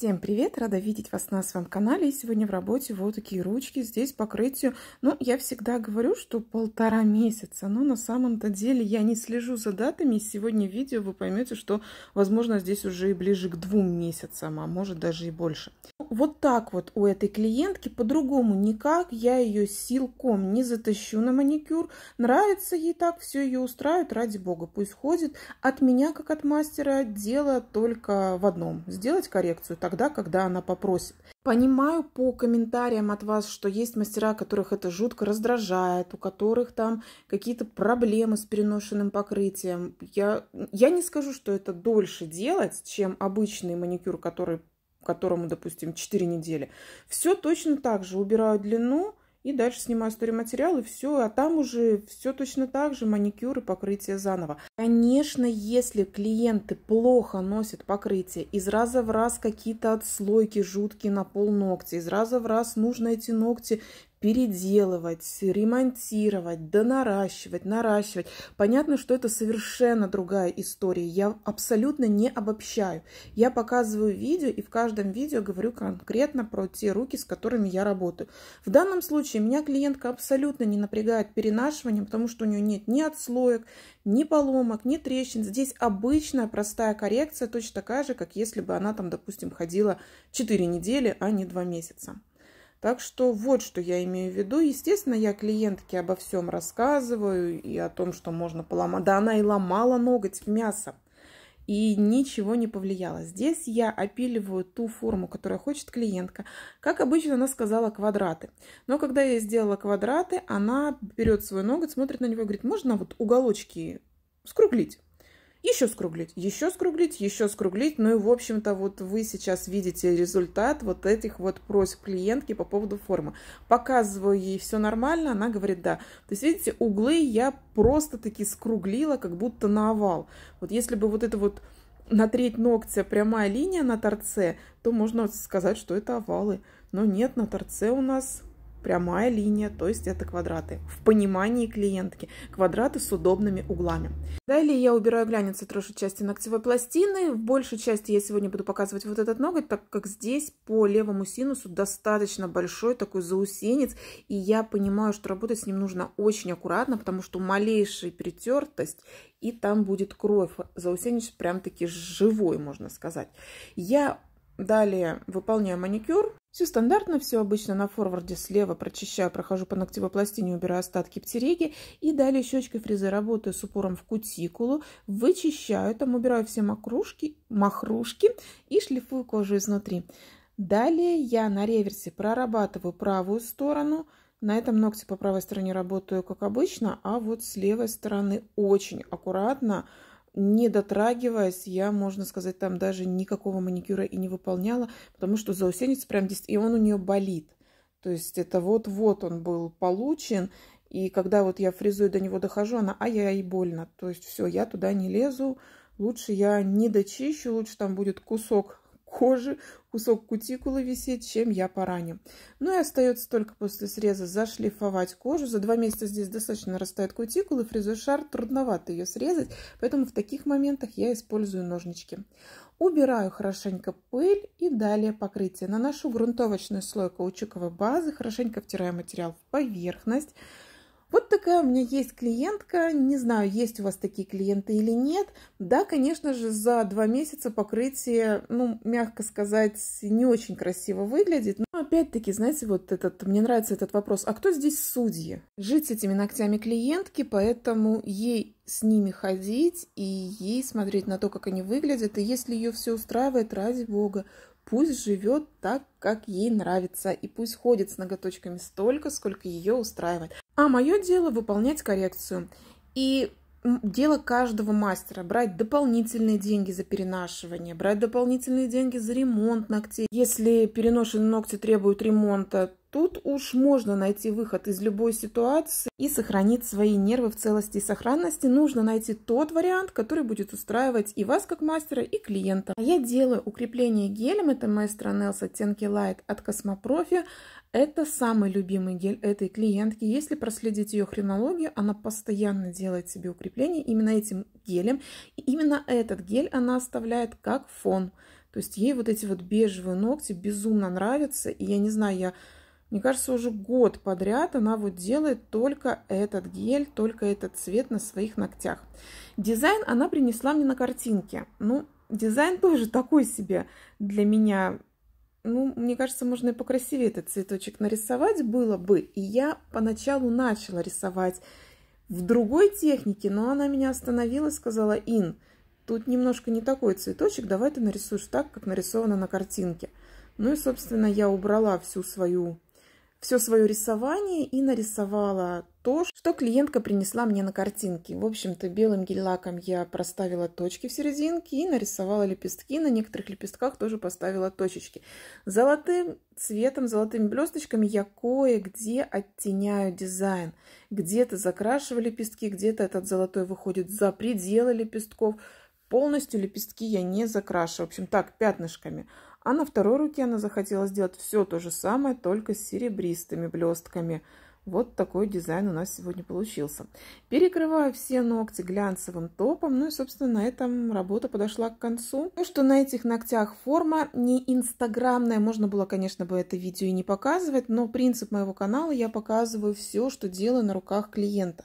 Всем привет! Рада видеть вас на своем канале. И сегодня в работе вот такие ручки. Здесь покрытию, ну, я всегда говорю, что полтора месяца. Но на самом-то деле я не слежу за датами. И сегодня в видео вы поймете, что, возможно, здесь уже и ближе к двум месяцам, а может даже и больше. Вот так вот у этой клиентки. По-другому никак. Я ее силком не затащу на маникюр. Нравится ей так, все ее устраивает. Ради бога, пусть ходит. От меня, как от мастера, дело только в одном. Сделать коррекцию тогда, когда она попросит. Понимаю по комментариям от вас, что есть мастера, которых это жутко раздражает, у которых там какие-то проблемы с переношенным покрытием. Я, я не скажу, что это дольше делать, чем обычный маникюр, который которому, допустим, 4 недели. Все точно так же. Убираю длину, и дальше снимаю материал и все, а там уже все точно так же, маникюр и покрытие заново. Конечно, если клиенты плохо носят покрытие, из раза в раз какие-то отслойки жуткие на пол ногтя, из раза в раз нужно эти ногти переделывать, ремонтировать, донаращивать, наращивать. Понятно, что это совершенно другая история. Я абсолютно не обобщаю. Я показываю видео и в каждом видео говорю конкретно про те руки, с которыми я работаю. В данном случае меня клиентка абсолютно не напрягает перенашиванием, потому что у нее нет ни отслоек, ни поломок, ни трещин. Здесь обычная простая коррекция, точно такая же, как если бы она там, допустим, ходила 4 недели, а не 2 месяца. Так что вот что я имею в виду. Естественно, я клиентке обо всем рассказываю и о том, что можно поломать. Да она и ломала ноготь в мясо. И ничего не повлияло. Здесь я опиливаю ту форму, которую хочет клиентка. Как обычно, она сказала квадраты. Но когда я сделала квадраты, она берет свой ноготь, смотрит на него и говорит, можно вот уголочки скруглить? еще скруглить, еще скруглить, еще скруглить. Ну и, в общем-то, вот вы сейчас видите результат вот этих вот просьб клиентки по поводу формы. Показываю ей все нормально, она говорит да. То есть, видите, углы я просто-таки скруглила, как будто на овал. Вот если бы вот это вот на треть ногтя прямая линия на торце, то можно сказать, что это овалы. Но нет, на торце у нас прямая линия, то есть это квадраты. В понимании клиентки квадраты с удобными углами. Далее я убираю глянец и трошу части ногтевой пластины. В большей части я сегодня буду показывать вот этот ноготь, так как здесь по левому синусу достаточно большой такой заусенец. И я понимаю, что работать с ним нужно очень аккуратно, потому что малейшая притертость и там будет кровь. Заусенец прям-таки живой, можно сказать. Я далее выполняю маникюр. Все стандартно, все обычно на форварде слева прочищаю, прохожу по ногтевой пластине, убираю остатки птереги. И далее щечкой фрезы работаю с упором в кутикулу, вычищаю, там убираю все макрушки, махрушки и шлифую кожу изнутри. Далее я на реверсе прорабатываю правую сторону. На этом ногте по правой стороне работаю как обычно, а вот с левой стороны очень аккуратно не дотрагиваясь, я, можно сказать, там даже никакого маникюра и не выполняла, потому что заусенец прям и он у нее болит. То есть это вот-вот он был получен, и когда вот я фрезой до него дохожу, она ай-яй-яй, больно. То есть все, я туда не лезу, лучше я не дочищу, лучше там будет кусок кожи, кусок кутикулы висит, чем я поранен. Ну и остается только после среза зашлифовать кожу. За два месяца здесь достаточно растает кутикулы, фрезершар трудновато ее срезать, поэтому в таких моментах я использую ножнички. Убираю хорошенько пыль и далее покрытие. Наношу грунтовочный слой каучуковой базы, хорошенько втираю материал в поверхность. Вот такая у меня есть клиентка. Не знаю, есть у вас такие клиенты или нет. Да, конечно же, за два месяца покрытие, ну, мягко сказать, не очень красиво выглядит. Но опять-таки, знаете, вот этот, мне нравится этот вопрос. А кто здесь судьи? Жить с этими ногтями клиентки, поэтому ей с ними ходить и ей смотреть на то, как они выглядят. И если ее все устраивает, ради бога, пусть живет так, как ей нравится, и пусть ходит с ноготочками столько, сколько ее устраивает. А мое дело выполнять коррекцию. И дело каждого мастера брать дополнительные деньги за перенашивание, брать дополнительные деньги за ремонт ногтей. Если переношенные ногти требуют ремонта, Тут уж можно найти выход из любой ситуации и сохранить свои нервы в целости и сохранности. Нужно найти тот вариант, который будет устраивать и вас как мастера, и клиента. А я делаю укрепление гелем, это Maestro Nails оттенки Light от Космопрофи. Это самый любимый гель этой клиентки. Если проследить ее хронологию, она постоянно делает себе укрепление именно этим гелем. И именно этот гель она оставляет как фон. То есть ей вот эти вот бежевые ногти безумно нравятся. И я не знаю, я мне кажется, уже год подряд она вот делает только этот гель, только этот цвет на своих ногтях. Дизайн она принесла мне на картинке. Ну, дизайн тоже такой себе для меня. Ну, мне кажется, можно и покрасивее этот цветочек нарисовать было бы. И я поначалу начала рисовать в другой технике, но она меня остановила, сказала, Ин, тут немножко не такой цветочек, давай ты нарисуешь так, как нарисовано на картинке. Ну и, собственно, я убрала всю свою все свое рисование и нарисовала то, что клиентка принесла мне на картинке. В общем-то, белым гель-лаком я проставила точки в серединке и нарисовала лепестки. На некоторых лепестках тоже поставила точечки. Золотым цветом, золотыми блесточками я кое-где оттеняю дизайн. Где-то закрашиваю лепестки, где-то этот золотой выходит за пределы лепестков. Полностью лепестки я не закрашиваю. В общем, так, пятнышками. А на второй руке она захотела сделать все то же самое, только с серебристыми блестками. Вот такой дизайн у нас сегодня получился. Перекрываю все ногти глянцевым топом. Ну и, собственно, на этом работа подошла к концу. Ну что, на этих ногтях форма не инстаграмная. Можно было, конечно, бы это видео и не показывать, но принцип моего канала я показываю все, что делаю на руках клиента.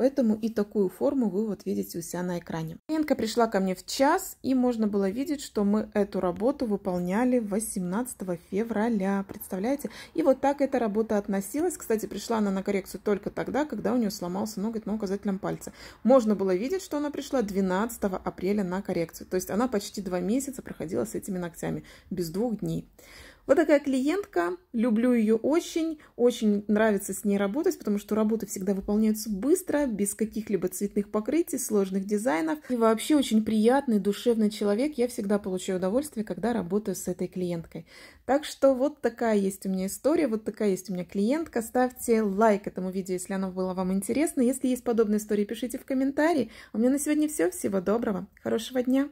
Поэтому и такую форму вы вот видите у себя на экране. Клиентка пришла ко мне в час, и можно было видеть, что мы эту работу выполняли 18 февраля. Представляете? И вот так эта работа относилась. Кстати, пришла она на коррекцию только тогда, когда у нее сломался ноготь на указательном пальце. Можно было видеть, что она пришла 12 апреля на коррекцию. То есть она почти два месяца проходила с этими ногтями, без двух дней. Вот такая клиентка, люблю ее очень, очень нравится с ней работать, потому что работы всегда выполняются быстро, без каких-либо цветных покрытий, сложных дизайнов. И вообще очень приятный, душевный человек, я всегда получаю удовольствие, когда работаю с этой клиенткой. Так что вот такая есть у меня история, вот такая есть у меня клиентка. Ставьте лайк этому видео, если оно было вам интересно. Если есть подобные истории, пишите в комментарии. У меня на сегодня все, всего доброго, хорошего дня!